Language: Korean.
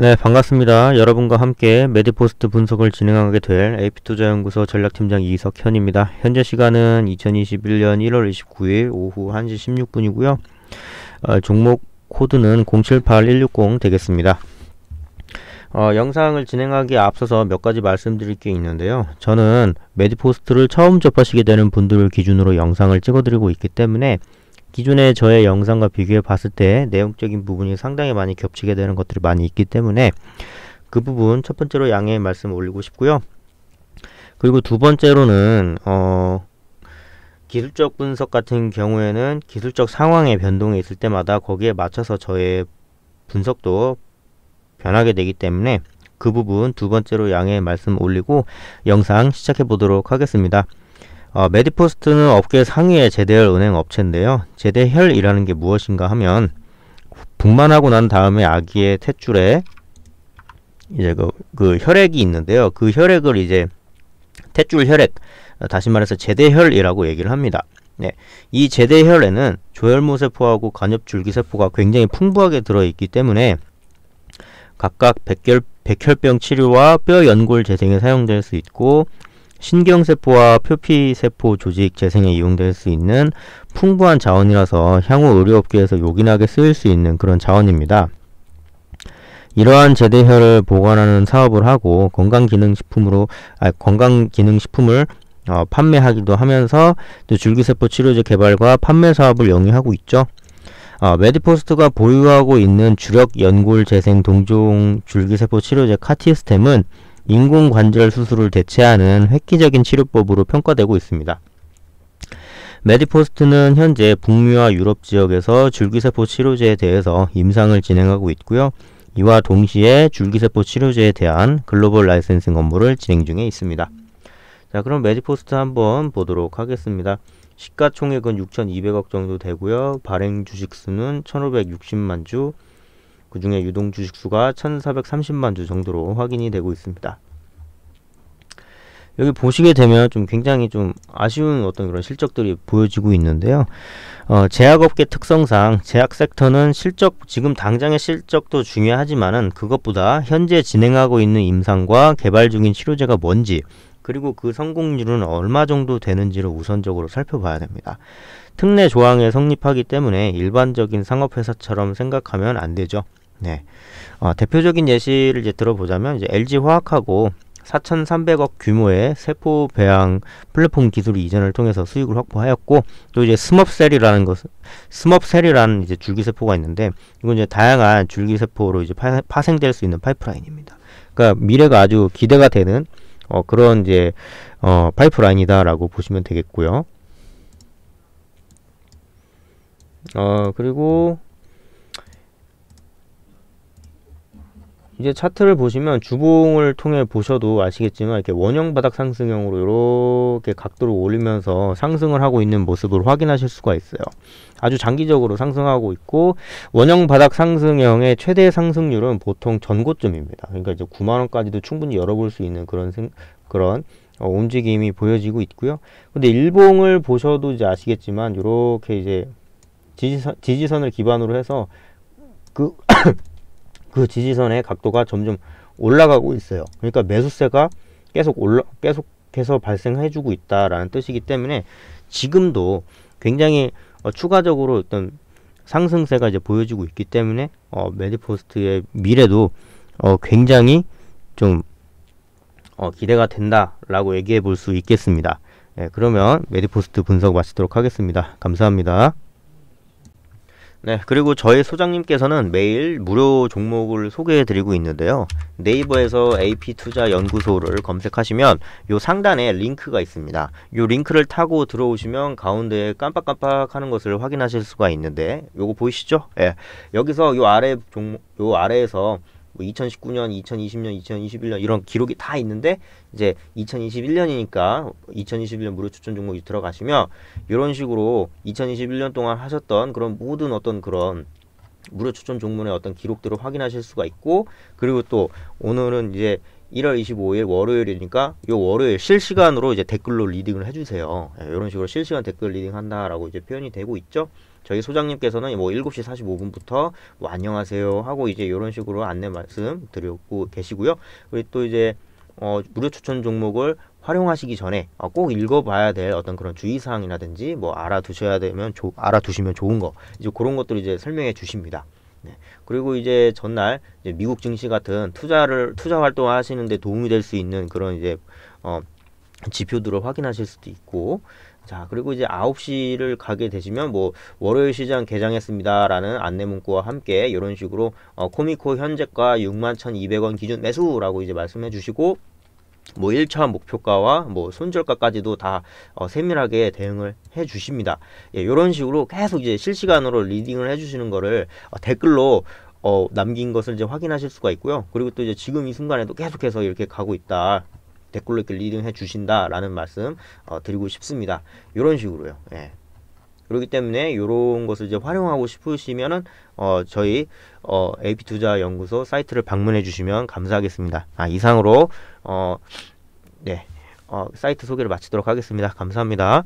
네, 반갑습니다. 여러분과 함께 메디포스트 분석을 진행하게 될 AP투자연구소 전략팀장 이석현입니다. 현재 시간은 2021년 1월 29일 오후 1시 16분이고요. 어, 종목 코드는 078160 되겠습니다. 어, 영상을 진행하기에 앞서서 몇 가지 말씀드릴 게 있는데요. 저는 메디포스트를 처음 접하시게 되는 분들을 기준으로 영상을 찍어드리고 있기 때문에 기존의 저의 영상과 비교해 봤을 때 내용적인 부분이 상당히 많이 겹치게 되는 것들이 많이 있기 때문에 그 부분 첫 번째로 양해의 말씀 을 올리고 싶고요. 그리고 두 번째로는 어 기술적 분석 같은 경우에는 기술적 상황의 변동이 있을 때마다 거기에 맞춰서 저의 분석도 변하게 되기 때문에 그 부분 두 번째로 양해의 말씀 을 올리고 영상 시작해 보도록 하겠습니다. 어, 메디포스트는 업계 상위의 제대혈 은행 업체인데요. 제대혈이라는 게 무엇인가 하면 분만하고 난 다음에 아기의 탯줄에 이제 그, 그 혈액이 있는데요. 그 혈액을 이제 탯줄 혈액, 어, 다시 말해서 제대혈이라고 얘기를 합니다. 네, 이 제대혈에는 조혈모세포하고 간엽줄기세포가 굉장히 풍부하게 들어있기 때문에 각각 백혈, 백혈병 치료와 뼈 연골 재생에 사용될 수 있고 신경세포와 표피세포 조직 재생에 이용될 수 있는 풍부한 자원이라서 향후 의료업계에서 요긴하게 쓰일 수 있는 그런 자원입니다. 이러한 제대혈을 보관하는 사업을 하고 건강기능식품으로 아, 건강기능식품을 어, 판매하기도 하면서 줄기세포 치료제 개발과 판매 사업을 영위하고 있죠. 어, 메디포스트가 보유하고 있는 주력 연골 재생 동종 줄기세포 치료제 카티스템은 인공 관절 수술을 대체하는 획기적인 치료법으로 평가되고 있습니다. 메디포스트는 현재 북미와 유럽 지역에서 줄기세포 치료제에 대해서 임상을 진행하고 있고요. 이와 동시에 줄기세포 치료제에 대한 글로벌 라이센싱 업무를 진행 중에 있습니다. 자, 그럼 메디포스트 한번 보도록 하겠습니다. 시가총액은 6,200억 정도 되고요. 발행 주식수는 1,560만 주, 그 중에 유동 주식수가 1,430만 주 정도로 확인이 되고 있습니다. 여기 보시게 되면 좀 굉장히 좀 아쉬운 어떤 그런 실적들이 보여지고 있는데요. 어, 제약업계 특성상 제약 섹터는 실적 지금 당장의 실적도 중요하지만은 그것보다 현재 진행하고 있는 임상과 개발 중인 치료제가 뭔지 그리고 그 성공률은 얼마 정도 되는지를 우선적으로 살펴봐야 됩니다. 특례 조항에 성립하기 때문에 일반적인 상업회사처럼 생각하면 안 되죠. 네. 어, 대표적인 예시를 이제 들어보자면 이제 LG 화학하고 4,300억 규모의 세포 배양 플랫폼 기술 이전을 통해서 수익을 확보하였고 또 이제 스머셀이라는 것 스머셀이라는 이제 줄기세포가 있는데 이건 이제 다양한 줄기세포로 이제 파, 생될수 있는 파이프라인입니다. 그러니까 미래가 아주 기대가 되는 어, 그런 이제 어, 파이프라인이다라고 보시면 되겠고요. 어 그리고 이제 차트를 보시면 주봉을 통해 보셔도 아시겠지만 이렇게 원형 바닥 상승형으로 이렇게 각도를 올리면서 상승을 하고 있는 모습을 확인하실 수가 있어요. 아주 장기적으로 상승하고 있고 원형 바닥 상승형의 최대 상승률은 보통 전고점입니다. 그러니까 이제 9만 원까지도 충분히 열어볼 수 있는 그런 생, 그런 어, 움직임이 보여지고 있고요. 근데 일봉을 보셔도 이제 아시겠지만 이렇게 이제 지지선, 지지선을 기반으로 해서 그그 지지선의 각도가 점점 올라가고 있어요. 그러니까 매수세가 계속 올라 계속해서 발생해 주고 있다라는 뜻이기 때문에 지금도 굉장히 어, 추가적으로 어떤 상승세가 이제 보여지고 있기 때문에 어, 메디포스트의 미래도 어, 굉장히 좀 어, 기대가 된다라고 얘기해 볼 수 있겠습니다. 예, 그러면 메디포스트 분석 마치도록 하겠습니다. 감사합니다. 네, 그리고 저희 소장님께서는 매일 무료 종목을 소개해드리고 있는데요. 네이버에서 AP투자연구소를 검색하시면 요 상단에 링크가 있습니다. 요 링크를 타고 들어오시면 가운데 깜빡깜빡 하는 것을 확인하실 수가 있는데 요거 보이시죠? 예. 여기서 요 아래 종 요 아래에서 뭐 2019년, 2020년, 2021년 이런 기록이 다 있는데 이제 2021년이니까 2021년 무료 추천 종목이 들어가시면 이런 식으로 2021년 동안 하셨던 그런 모든 어떤 그런 무료 추천 종목의 어떤 기록들을 확인하실 수가 있고 그리고 또 오늘은 이제 1월 25일 월요일이니까 요 월요일 실시간으로 이제 댓글로 리딩을 해주세요. 이런 예, 식으로 실시간 댓글 리딩 한다라고 이제 표현이 되고 있죠. 저희 소장님께서는 뭐 7시 45분부터 뭐 안녕하세요 하고 이제 이런 식으로 안내 말씀 드리고 계시고요. 우리 또 이제 어, 무료 추천 종목을 활용하시기 전에 어, 꼭 읽어봐야 될 어떤 그런 주의사항이라든지 뭐 알아두셔야 되면 조, 알아두시면 좋은 거 이제 그런 것들을 이제 설명해 주십니다. 네. 그리고 이제 전날 이제 미국 증시 같은 투자를 투자 활동하시는데 도움이 될 수 있는 그런 이제 어 지표들을 확인하실 수도 있고 자 그리고 이제 9시를 가게 되시면 뭐 월요일 시장 개장했습니다라는 안내 문구와 함께 이런 식으로 어, 코미코 현재가 61,200원 기준 매수라고 이제 말씀해 주시고 뭐 1차 목표가와 뭐 손절가까지도 다 어, 세밀하게 대응을 해 주십니다. 예, 이런 식으로 계속 이제 실시간으로 리딩을 해 주시는 거를 어, 댓글로 어, 남긴 것을 이제 확인하실 수가 있고요. 그리고 또 이제 지금 이 순간에도 계속해서 이렇게 가고 있다. 댓글로 이렇게 리딩해 주신다라는 말씀 어, 드리고 싶습니다. 이런 식으로요. 예. 그렇기 때문에 이런 것을 이제 활용하고 싶으시면은 어, 저희 어, AP 투자 연구소 사이트를 방문해 주시면 감사하겠습니다. 아, 이상으로 어, 네. 어, 사이트 소개를 마치도록 하겠습니다. 감사합니다.